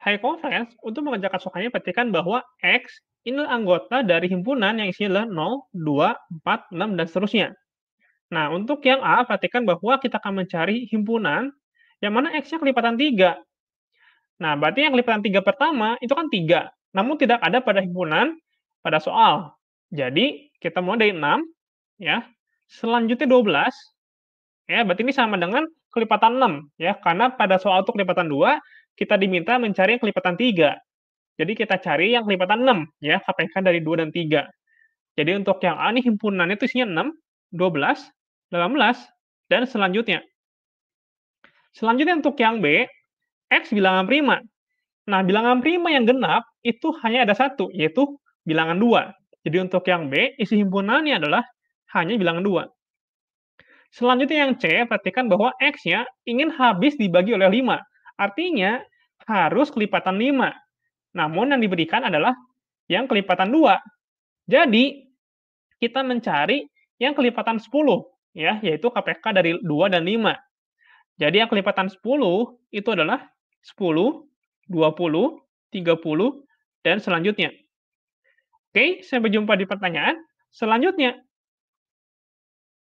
High Conference untuk mengerjakan sukanya, petikan bahwa X ini anggota dari himpunan yang isinya adalah 0, 2, 4, 6, dan seterusnya. Nah, untuk yang A, perhatikan bahwa kita akan mencari himpunan yang mana X-nya kelipatan 3. Nah, berarti yang kelipatan 3 pertama itu kan 3, namun tidak ada pada himpunan pada soal. Jadi, kita mulai dari 6, ya. Selanjutnya 12, ya, berarti ini sama dengan kelipatan 6, ya, karena pada soal itu kelipatan 2, kita diminta mencari yang kelipatan tiga. Jadi kita cari yang kelipatan 6 ya, KPK dari 2 dan 3. Jadi untuk yang A ini himpunannya itu isinya 6, 12, 18, dan selanjutnya. Selanjutnya untuk yang B, X bilangan prima. Nah, bilangan prima yang genap itu hanya ada satu, yaitu bilangan 2. Jadi untuk yang B, isi himpunannya adalah hanya bilangan 2. Selanjutnya yang C, perhatikan bahwa X-nya ingin habis dibagi oleh 5. Artinya harus kelipatan 5. Namun yang diberikan adalah yang kelipatan 2. Jadi kita mencari yang kelipatan 10 ya, yaitu KPK dari 2 dan 5. Jadi yang kelipatan 10 itu adalah 10, 20, 30 dan selanjutnya. Oke, sampai jumpa di pertanyaan selanjutnya.